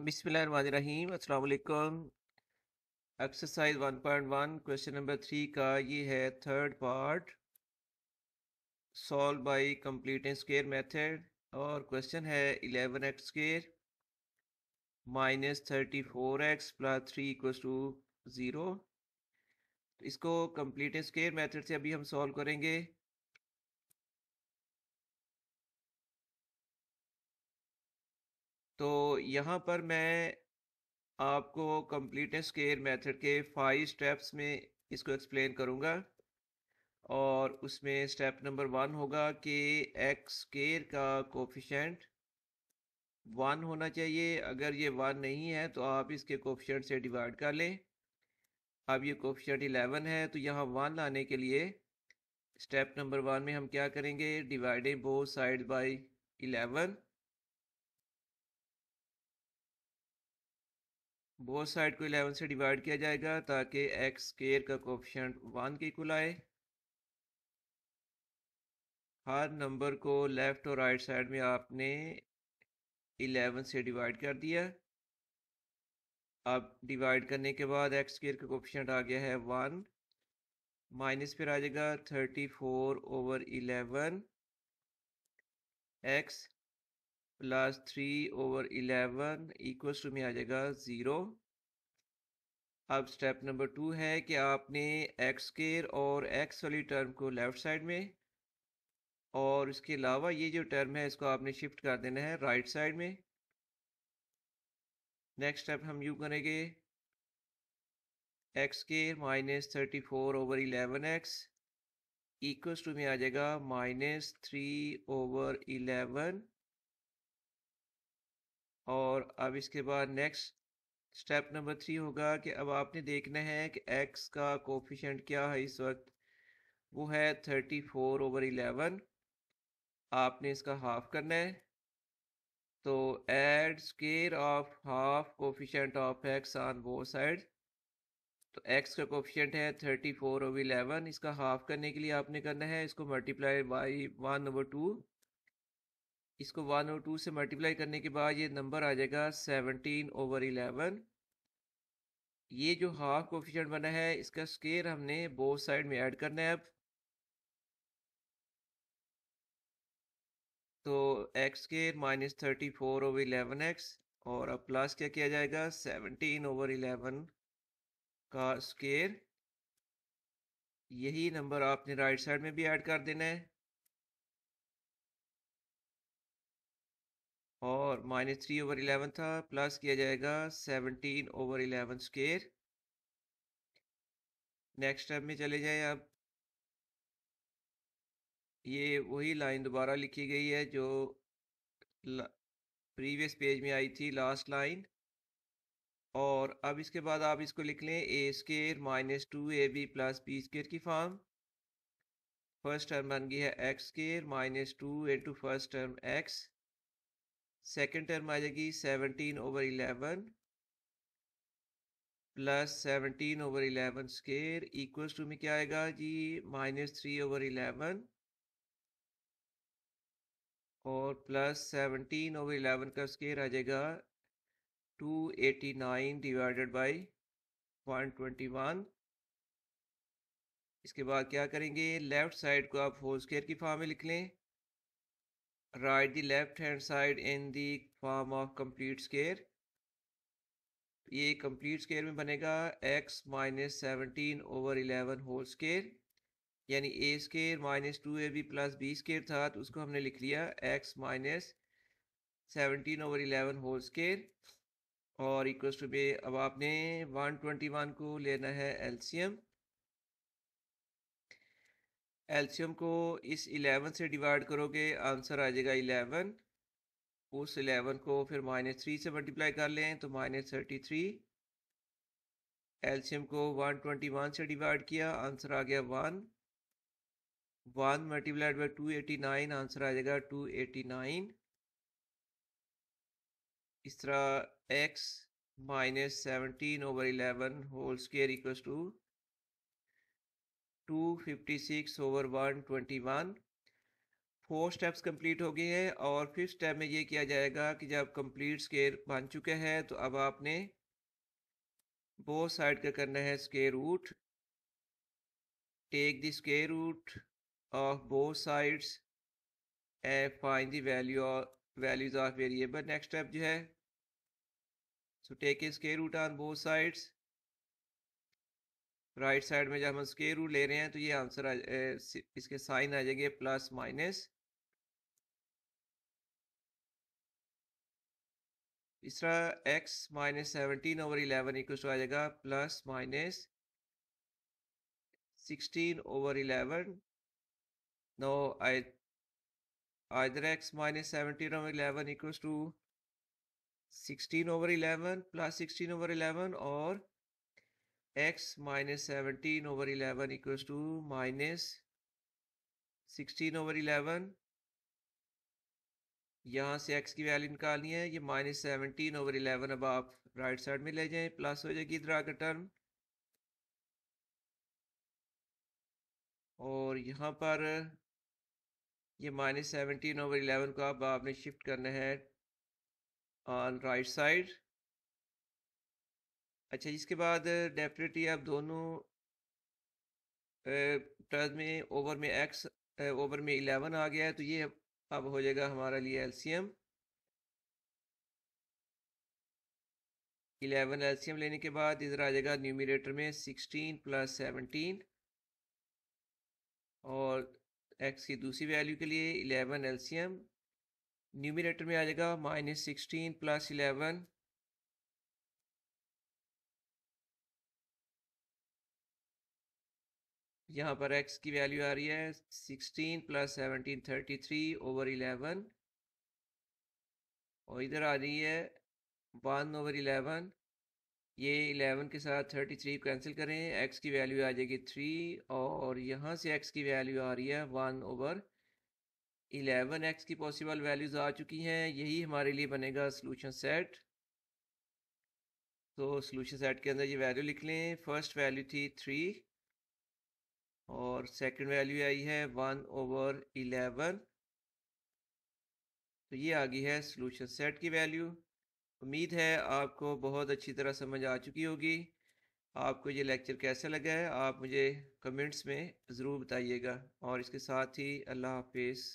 अस्सलाम वालेकुम exercise 1.1 question number three का ये है third part solve by completing square method और क्वेश्चन है eleven x square minus thirty four x plus three equal to zero इसको कंप्लीटिंग स्केयर मेथड से अभी हम सॉल्व करेंगे तो यहाँ पर मैं आपको कम्प्लीटनेस केयर मेथड के फाइव स्टेप्स में इसको एक्सप्लेन करूँगा और उसमें स्टेप नंबर वन होगा कि एक्स केयर का कोफिशेंट वन होना चाहिए अगर ये वन नहीं है तो आप इसके कोफिशेंट से डिवाइड कर लें अब ये कोफिशेंट इलेवन है तो यहाँ वन लाने के लिए स्टेप नंबर वन में हम क्या करेंगे dividing both side by eleven both side को 11 से डिवाइड किया जाएगा ताकि एक्स स्केयर का कोफिशेंट वन के इक्वल आए हर नंबर को लेफ़्ट और राइट साइड में आपने 11 से डिवाइड कर दिया अब डिवाइड करने के बाद एक्स स्केयर का कोफिशेंट आ गया है वन माइनस फिर आ जाएगा thirty four over eleven x plus three over eleven equals to में आ जाएगा ज़ीरो अब स्टेप नंबर टू है कि आपने एक्स केयर और एक्स वाली टर्म को लेफ़्ट साइड में और इसके अलावा ये जो टर्म है इसको आपने शिफ्ट कर देना है राइट साइड में नेक्स्ट स्टेप हम यू करेंगे x square minus thirty four over eleven x equals to में आ जाएगा माइनस थ्री ओवर इलेवन और अब इसके बाद नेक्स्ट स्टेप नंबर थ्री होगा कि अब आपने देखना है कि एक्स का कोफिशेंट क्या है इस वक्त वो है थर्टी फोर ओवर इलेवन आपने इसका हाफ करना है तो add square of half coefficient of x on वो साइड तो एक्स का कोफिशेंट है थर्टी फोर ओवर इलेवन इसका हाफ करने के लिए आपने करना है इसको multiply by one over two इसको वन और टू से मल्टीप्लाई करने के बाद ये नंबर आ जाएगा सेवनटीन ओवर इलेवन ये जो हाफ कोफिशेंट बना है इसका स्केयर हमने बोथ साइड में ऐड करना है अब तो x square minus thirty four over eleven x और अब प्लस क्या किया जाएगा सेवनटीन ओवर इलेवन का स्केयर यही नंबर आपने राइट साइड में भी ऐड कर देना है और माइनस थ्री ओवर इलेवन था प्लस किया जाएगा seventeen over eleven square next step में चले जाएं अब ये वही लाइन दोबारा लिखी गई है जो प्रीवियस पेज में आई थी लास्ट लाइन और अब इसके बाद आप इसको लिख लें a square minus two a b plus b square की फॉर्म फर्स्ट टर्म बन गई है x square minus two a two first term x second term आ जाएगी seventeen over eleven plus seventeen over eleven square equals to में क्या आएगा जी माइनस थ्री ओवर इलेवन और प्लस सेवनटीन ओवर इलेवन का स्केयर आ जाएगा two eighty nine divided by one twenty one इसके बाद क्या करेंगे लेफ्ट साइड को आप होल स्केयर की फॉर्म में लिख लें write the left hand side in the form of complete square ये कंप्लीट स्केयर में बनेगा x minus seventeen over eleven whole square यानी a square minus two a b plus b square था तो उसको हमने लिख लिया x minus seventeen over eleven whole square और इक्वल टू में अब आपने वन ट्वेंटी वन को लेना है एलसीएम एल्शियम को इस एलेवन से डिवाइड करोगे आंसर आ जाएगा इलेवन उस एलेवन को फिर माइनस थ्री से मल्टीप्लाई कर लें तो माइनस थर्टी थ्री एल्शियम को वन ट्वेंटी वन से डिवाइड किया आंसर आ गया one one multiplied by two eighty nine answer आ जाएगा टू एटी नाइन इस तरह x minus seventeen over eleven whole square equal to two fifty six over one twenty one four steps complete हो गए हैं और फिफ्थ स्टेप में ये किया जाएगा कि जब कंप्लीट स्केयर बन चुके हैं तो अब आपने बोथ साइड का करना है square root take the square root of both sides and find the value values of variable next step जो है so take a square root on both sides right side में जब हम स्केयर रूट ले रहे हैं तो ये आंसर आ इसके साइन आ जाएंगे प्लस माइनस इस तरह x minus seventeen over eleven equal to आ जाएगा plus minus sixteen over eleven नो आई आदर x minus seventeen over eleven equal to sixteen over eleven plus sixteen over eleven और x minus 17 over 11 equals to minus 16 over 11 यहाँ से x की value निकालनी है ये माइनस सेवनटीन ओवर इलेवन अब आप राइट साइड में ले जाएं प्लस हो जाएगी इधर आकर टर्म और यहाँ पर ये माइनस सेवनटीन ओवर इलेवन को अब आपने शिफ्ट करना है ऑन राइट साइड अच्छा इसके बाद डेफिनेटली आप दोनों टर्म में ओवर में एक्स ओवर में इलेवन आ गया है तो ये अब हो जाएगा हमारे लिए एलसीएम इलेवन एलसीएम लेने के बाद इधर आ जाएगा न्यूमिनेटर में सिक्सटीन प्लस सेवनटीन और एक्स की दूसरी वैल्यू के लिए इलेवन एलसीएम न्यूमिनेटर में आ जाएगा माइनस सिक्सटीन प्लस इलेवन यहाँ पर x की वैल्यू आ रही है 16 plus seventeen thirty three over eleven और इधर आ रही है वन ओवर इलेवन ये इलेवन के साथ थर्टी थ्री कैंसिल करें x की वैल्यू आ जाएगी थ्री और यहाँ से x की वैल्यू आ रही है वन ओवर इलेवन एक्स की पॉसिबल वैल्यूज़ आ चुकी हैं यही हमारे लिए बनेगा सोलूशन सेट तो सोलूशन सेट के अंदर ये वैल्यू लिख लें फर्स्ट वैल्यू थी थ्री और सेकंड वैल्यू आई है वन ओवर इलेवन तो ये आ गई है सॉल्यूशन सेट की वैल्यू उम्मीद है आपको बहुत अच्छी तरह समझ आ चुकी होगी आपको ये लेक्चर कैसा लगा है आप मुझे कमेंट्स में ज़रूर बताइएगा और इसके साथ ही अल्लाह हाफिज़